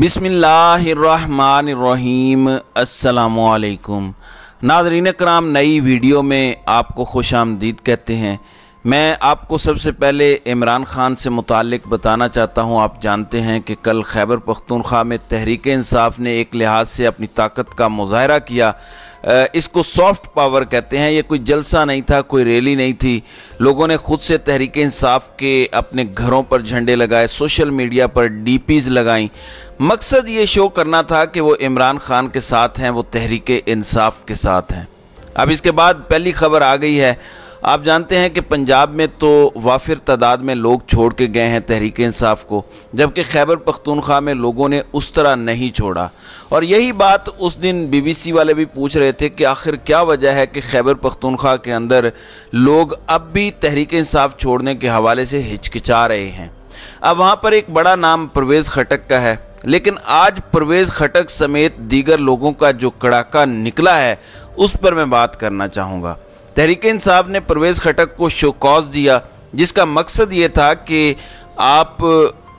बिसमीम् अल्लाम नाजरीन कराम नई वीडियो में आपको खुश आमदीद कहते हैं मैं आपको सबसे पहले इमरान खान से मुतक बताना चाहता हूं आप जानते हैं कि कल खैबर पख्तूनख्वा में तहरीक इंसाफ ने एक लिहाज से अपनी ताकत का मुजाहरा किया इसको सॉफ्ट पावर कहते हैं ये कोई जलसा नहीं था कोई रैली नहीं थी लोगों ने ख़ुद से तहरीक इंसाफ के अपने घरों पर झंडे लगाए सोशल मीडिया पर डीपीज़ लगाईं मकसद ये शो करना था कि वो इमरान खान के साथ हैं वो तहरीक इंसाफ के साथ हैं अब इसके बाद पहली खबर आ गई है आप जानते हैं कि पंजाब में तो वाफिर तादाद में लोग छोड़ के गए हैं तहरीक इंसाफ को जबकि खैबर पख्तूनख्वा में लोगों ने उस तरह नहीं छोड़ा और यही बात उस दिन बीबीसी वाले भी पूछ रहे थे कि आखिर क्या वजह है कि खैबर पख्तूनख्वा के अंदर लोग अब भी तहरीक इंसाफ छोड़ने के हवाले से हिचकिचा रहे हैं अब वहाँ पर एक बड़ा नाम परवेज़ खटक का है लेकिन आज परवेज़ खटक समेत दीगर लोगों का जो कड़ाका निकला है उस पर मैं बात करना चाहूँगा तहरीक इंसाफ ने परवेज़ खटक को शोकॉज दिया जिसका मकसद ये था कि आप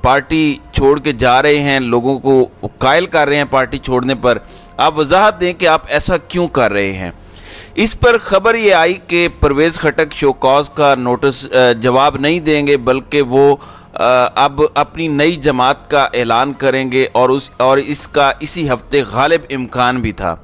पार्टी छोड़ के जा रहे हैं लोगों को कायल कर रहे हैं पार्टी छोड़ने पर आप वजाहत दें कि आप ऐसा क्यों कर रहे हैं इस पर खबर ये आई कि परवेज़ खटक शोकॉज का नोटिस जवाब नहीं देंगे बल्कि वो अब अपनी नई जमात का ऐलान करेंगे और उस और इसका इसी हफ्ते गालिब इम्कान भी था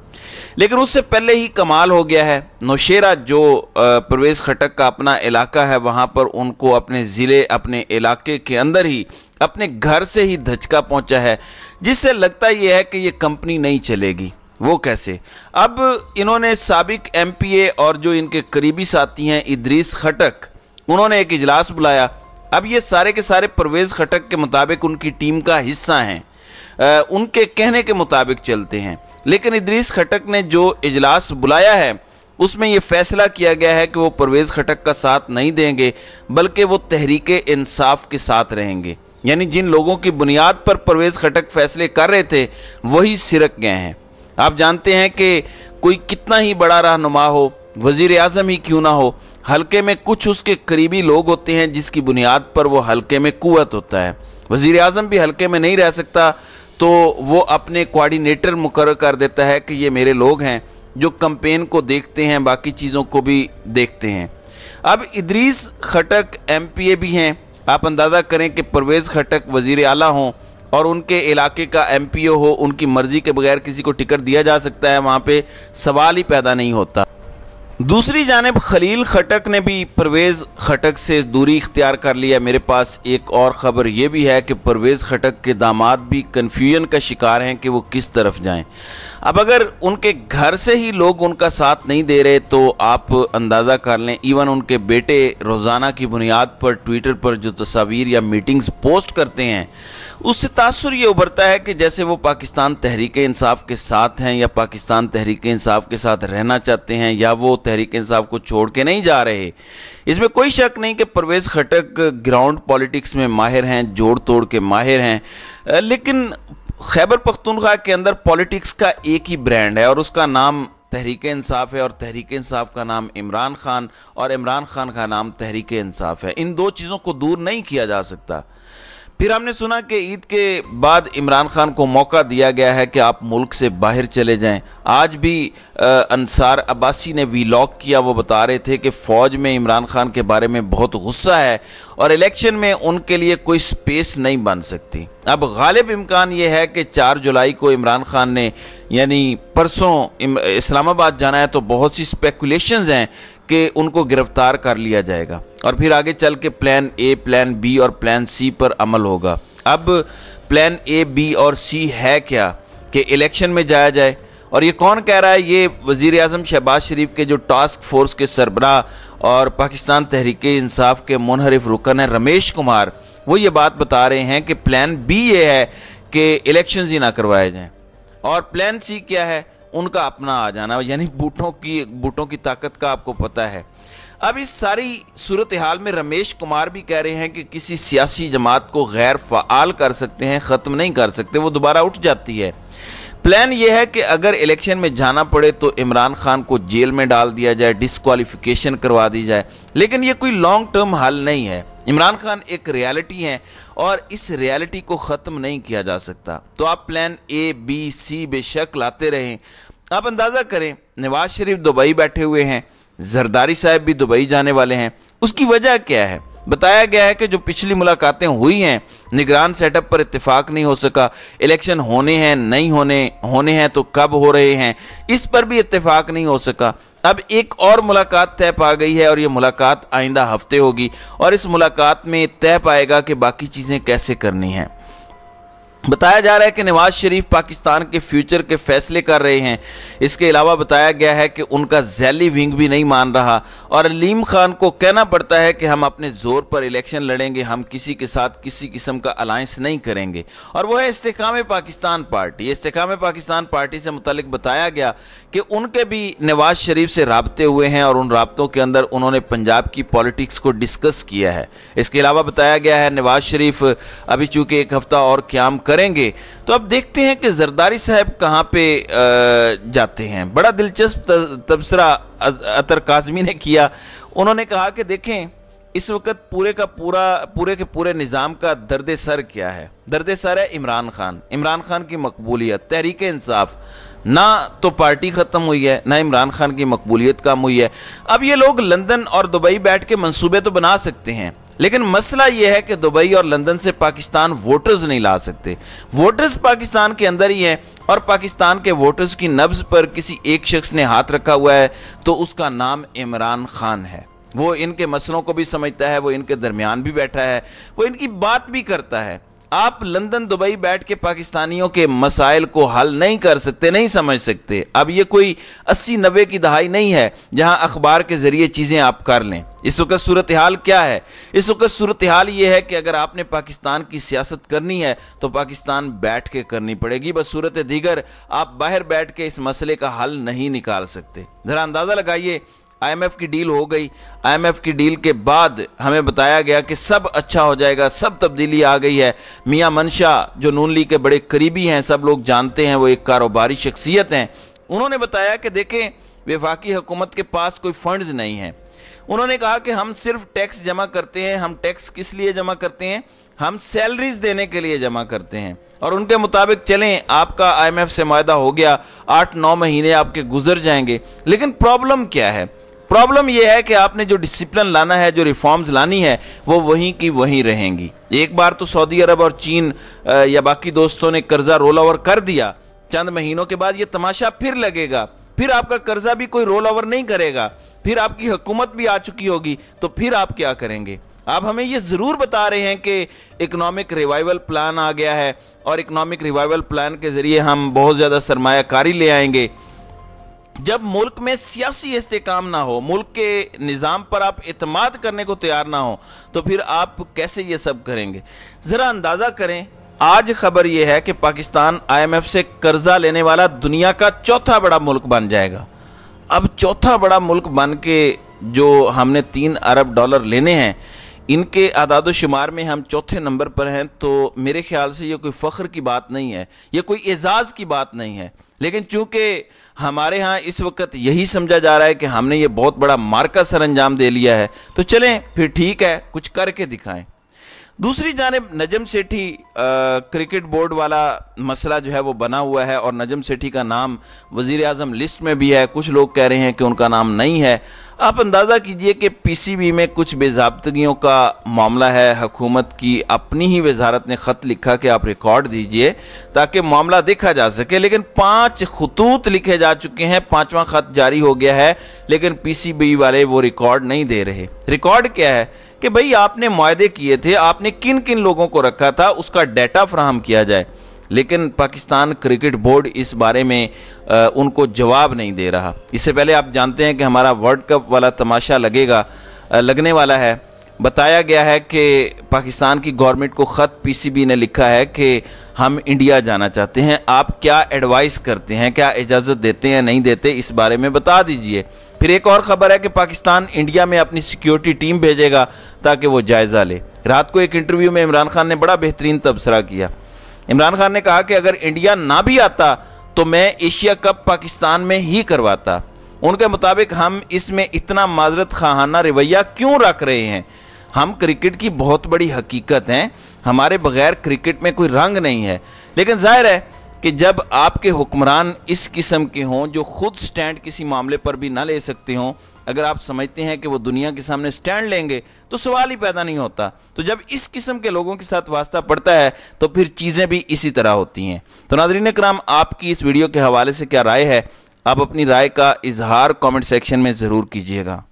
लेकिन उससे पहले ही कमाल हो गया है नौशेरा जो प्रवेश खटक का अपना इलाका है वहाँ पर उनको अपने ज़िले अपने इलाके के अंदर ही अपने घर से ही धचका पहुँचा है जिससे लगता यह है कि ये कंपनी नहीं चलेगी वो कैसे अब इन्होंने सबक एमपीए और जो इनके करीबी साथी हैं इद्रीस खटक उन्होंने एक इजलास बुलाया अब ये सारे के सारे परवेज़ खटक के मुताबिक उनकी टीम का हिस्सा हैं उनके कहने के मुताबिक चलते हैं लेकिन इद्रीस खटक ने जो इजलास बुलाया है उसमें यह फैसला किया गया है कि वो परवेज़ खटक का साथ नहीं देंगे बल्कि वो तहरीक इंसाफ के साथ रहेंगे यानी जिन लोगों की बुनियाद पर परवेज़ खटक फैसले कर रहे थे वही सिरक गए हैं आप जानते हैं कि कोई कितना ही बड़ा रहनुमा हो वज़ी अजम ही क्यों ना हो हल्के में कुछ उसके करीबी लोग होते हैं जिसकी बुनियाद पर वो हल्के में कुत होता है वजीर अजम भी हल्के में नहीं रह सकता तो वो अपने कोआर्डीनेटर मुकर कर देता है कि ये मेरे लोग हैं जो कंपेन को देखते हैं बाकी चीज़ों को भी देखते हैं अब इदरीस खटक ए भी हैं आप अंदाज़ा करें कि परवेज़ खटक वज़ी अल हों और उनके इलाके का ओ हो उनकी मर्ज़ी के बगैर किसी को टिकट दिया जा सकता है वहाँ पे सवाल ही पैदा नहीं होता दूसरी जानब खलील खटक ने भी परवेज़ खटक से दूरी इख्तियार कर लिया मेरे पास एक और ख़बर यह भी है कि परवेज़ खटक के दामाद भी कन्फ्यूजन का शिकार हैं कि वो किस तरफ जाएं अब अगर उनके घर से ही लोग उनका साथ नहीं दे रहे तो आप अंदाज़ा कर लें इवन उनके बेटे रोज़ाना की बुनियाद पर ट्विटर पर जो तस्वीर या मीटिंग्स पोस्ट करते हैं उससे तासर ये उभरता है कि जैसे वो पाकिस्तान तहरीक इंसाफ के साथ हैं या पाकिस्तान तहरीक इंसाफ के साथ रहना चाहते हैं या वो तहरीक इंसाफ को छोड़ के नहीं जा रहे इसमें कोई शक नहीं कि परवेज़ खटक ग्राउंड पॉलिटिक्स में माहिर हैं जोड़ तोड़ के माहिर हैं लेकिन खैबर पख्तूनख्वा के अंदर पॉलिटिक्स का एक ही ब्रांड है और उसका नाम तहरीक इंसाफ है और तहरीक इंसाफ का नाम इमरान खान और इमरान खान का नाम तहरीक इंसाफ है इन दो चीज़ों को दूर नहीं किया जा सकता फिर हमने सुना कि ईद के बाद इमरान खान को मौका दिया गया है कि आप मुल्क से बाहर चले जाएं आज भी आ, अंसार अब्बासी ने वीलॉग किया वो बता रहे थे कि फ़ौज में इमरान खान के बारे में बहुत गुस्सा है और इलेक्शन में उनके लिए कोई स्पेस नहीं बन सकती अब गालिब इम्कान ये है कि 4 जुलाई को इमरान खान ने यानी परसों इस्लामाबाद जाना है तो बहुत सी स्पेकुलेशन हैं कि उनको गिरफ्तार कर लिया जाएगा और फिर आगे चल के प्लान ए प्लान बी और प्लान सी पर अमल होगा अब प्लान ए बी और सी है क्या कि इलेक्शन में जाया जाए और ये कौन कह रहा है ये वज़ी अजम शहबाज शरीफ के जो टास्क फोर्स के सरबरा और पाकिस्तान तहरीक इंसाफ के मुनहरफ रुकन है रमेश कुमार वो ये बात बता रहे हैं कि प्लान बी ये है कि इलेक्शन ही ना करवाए जाएँ और प्लान सी क्या है उनका अपना आ जाना यानी बूटों की बूटों की ताकत का आपको पता है अब इस सारी सूरत हाल में रमेश कुमार भी कह रहे हैं कि किसी सियासी जमात को गैर फ़ाल कर सकते हैं ख़त्म नहीं कर सकते वो दोबारा उठ जाती है प्लान ये है कि अगर इलेक्शन में जाना पड़े तो इमरान खान को जेल में डाल दिया जाए डिसक्वालिफिकेशन करवा दी जाए लेकिन ये कोई लॉन्ग टर्म हल नहीं है इमरान खान एक रियलिटी हैं और इस रियलिटी को ख़त्म नहीं किया जा सकता तो आप प्लान ए बी सी बेशक लाते रहें आप अंदाज़ा करें नवाज शरीफ दुबई बैठे हुए हैं जरदारी साहब भी दुबई जाने वाले हैं उसकी वजह क्या है बताया गया है कि जो पिछली मुलाकातें हुई हैं निगरान सेटअप पर इत्तेफाक नहीं हो सका इलेक्शन होने हैं नहीं होने होने हैं तो कब हो रहे हैं इस पर भी इत्तेफाक नहीं हो सका अब एक और मुलाकात तय पा गई है और ये मुलाकात आइंदा हफ्ते होगी और इस मुलाकात में तय पाएगा कि बाकी चीज़ें कैसे करनी हैं बताया जा रहा है कि नवाज शरीफ पाकिस्तान के फ्यूचर के फैसले कर रहे हैं इसके अलावा बताया गया है कि उनका जैली विंग भी नहीं मान रहा और अलीम खान को कहना पड़ता है कि हम अपने ज़ोर पर इलेक्शन लड़ेंगे हम किसी के साथ किसी किस्म का अलायंस नहीं करेंगे और वह है इस्तेकाम पाकिस्तान पार्टी इस्तेकाम पाकिस्तान पार्टी से मुतलक बताया गया कि उनके भी नवाज शरीफ से रबते हुए हैं और उन रबतों के अंदर उन्होंने पंजाब की पॉलिटिक्स को डिस्कस किया है इसके अलावा बताया गया है नवाज शरीफ अभी चूँकि एक हफ़्ता और क्याम करेंगे तो अब देखते हैं कि जरदारी साहब कहाँ पे जाते हैं बड़ा दिलचस्प तबसरा अतर काजमी ने किया उन्होंने कहा कि देखें इस वक्त पूरे का पूरा पूरे के पूरे निज़ाम का दर्द सर क्या है दर्द सर है इमरान खान इमरान खान की मकबूलियत तहरीक इंसाफ ना तो पार्टी ख़त्म हुई है ना इमरान खान की मकबूलियत कम हुई है अब ये लोग लंदन और दुबई बैठ के मंसूबे तो बना सकते हैं लेकिन मसला यह है कि दुबई और लंदन से पाकिस्तान वोटर्स नहीं ला सकते वोटर्स पाकिस्तान के अंदर ही हैं और पाकिस्तान के वोटर्स की नब्ज पर किसी एक शख्स ने हाथ रखा हुआ है तो उसका नाम इमरान खान है वो इनके मसलों को भी समझता है वो इनके दरमियान भी बैठा है वो इनकी बात भी करता है आप लंदन दुबई बैठ के पाकिस्तानियों के मसाइल को हल नहीं कर सकते नहीं समझ सकते अब ये कोई अस्सी नबे की दहाई नहीं है जहां अखबार के ज़रिए चीज़ें आप कर लें इस वक्त सूरत हाल क्या है इस वक्त सूरत हाल ये है कि अगर आपने पाकिस्तान की सियासत करनी है तो पाकिस्तान बैठ के करनी पड़ेगी बस सूरत दीगर आप बाहर बैठ के इस मसले का हल नहीं निकाल सकते ज़रा अंदाज़ा लगाइए आईएमएफ की डील हो गई आईएमएफ की डील के बाद हमें बताया गया कि सब अच्छा हो जाएगा सब तब्दीली आ गई है मियाँ मनशा जो नून लीग के बड़े करीबी हैं सब लोग जानते हैं वो एक कारोबारी शख्सियत हैं उन्होंने बताया कि देखें विफाकी हुकूमत के पास कोई फंड्स नहीं हैं उन्होंने कहा कि हम सिर्फ टैक्स जमा करते हैं हम टैक्स किस लिए जमा करते हैं हम सैलरीज देने के लिए जमा करते हैं और उनके मुताबिक चलें आपका आईएमएफ से मायदा हो गया आठ नौ महीने आपके गुजर जाएंगे लेकिन प्रॉब्लम क्या है प्रॉब्लम यह है कि आपने जो डिसिप्लिन लाना है जो रिफॉर्म्स लानी है वो वहीं की वहीं रहेंगी एक बार तो सऊदी अरब और चीन या बाकी दोस्तों ने कर्जा रोल ओवर कर दिया चंद महीनों के बाद ये तमाशा फिर लगेगा फिर आपका कर्जा भी कोई रोल ओवर नहीं करेगा फिर आपकी हुकूमत भी आ चुकी होगी तो फिर आप क्या करेंगे आप हमें ये ज़रूर बता रहे हैं कि इकनॉमिक रिवाइवल प्लान आ गया है और इकनॉमिक रिवाइवल प्लान के ज़रिए हम बहुत ज़्यादा सरमाकारी ले आएंगे जब मुल्क में सियासी इस्तेकाम ना हो मुल्क के निज़ाम पर आप इतमाद करने को तैयार ना हो तो फिर आप कैसे ये सब करेंगे ज़रा अंदाज़ा करें आज खबर यह है कि पाकिस्तान आईएमएफ से कर्जा लेने वाला दुनिया का चौथा बड़ा मुल्क बन जाएगा अब चौथा बड़ा मुल्क बन के जो हमने तीन अरब डॉलर लेने हैं इनके आदाद शुमार में हम चौथे नंबर पर हैं तो मेरे ख्याल से ये कोई फ़ख्र की बात नहीं है ये कोई एजाज़ की बात नहीं है लेकिन चूंकि हमारे यहाँ इस वक्त यही समझा जा रहा है कि हमने ये बहुत बड़ा मार्का सर अंजाम दे लिया है तो चलें फिर ठीक है कुछ करके दिखाएं दूसरी जानब नजम सेठी क्रिकेट बोर्ड वाला मसला जो है वो बना हुआ है और नजम सेठी का नाम वजीर अजम लिस्ट में भी है कुछ लोग कह रहे हैं कि उनका नाम नहीं है आप अंदाज़ा कीजिए कि पी सी बी में कुछ बेजाबतगियों का मामला है हकूमत की अपनी ही वजारत ने ख़त लिखा कि आप रिकॉर्ड दीजिए ताकि मामला देखा जा सके लेकिन पाँच खतूत लिखे जा चुके हैं पाँचवा ख़त जारी हो गया है लेकिन पी सी बी वाले वो रिकॉर्ड नहीं दे रहे रिकॉर्ड क्या है कि भाई आपने माहे किए थे आपने किन किन लोगों को रखा था उसका डाटा फ्राहम किया जाए लेकिन पाकिस्तान क्रिकेट बोर्ड इस बारे में आ, उनको जवाब नहीं दे रहा इससे पहले आप जानते हैं कि हमारा वर्ल्ड कप वाला तमाशा लगेगा आ, लगने वाला है बताया गया है कि पाकिस्तान की गवर्नमेंट को ख़त पीसीबी ने लिखा है कि हम इंडिया जाना चाहते हैं आप क्या एडवाइस करते हैं क्या इजाज़त देते हैं नहीं देते इस बारे में बता दीजिए फिर एक और खबर है कि पाकिस्तान इंडिया में अपनी सिक्योरिटी टीम भेजेगा ताकि वो जायज़ा ले रात को एक इंटरव्यू में इमरान खान ने बड़ा बेहतरीन तबसरा किया इमरान खान ने कहा कि अगर इंडिया ना भी आता तो मैं एशिया कप पाकिस्तान में ही करवाता उनके मुताबिक हम इसमें इतना माजरत खाना रवैया क्यों रख रहे हैं हम क्रिकेट की बहुत बड़ी हकीकत हैं हमारे बगैर क्रिकेट में कोई रंग नहीं है लेकिन जाहिर है कि जब आपके हुक्मरान इस किस्म के हों जो खुद स्टैंड किसी मामले पर भी ना ले सकते हों अगर आप समझते हैं कि वो दुनिया के सामने स्टैंड लेंगे तो सवाल ही पैदा नहीं होता तो जब इस किस्म के लोगों के साथ वास्ता पड़ता है तो फिर चीज़ें भी इसी तरह होती हैं तो नादरीन कराम आपकी इस वीडियो के हवाले से क्या राय है आप अपनी राय का इजहार कमेंट सेक्शन में ज़रूर कीजिएगा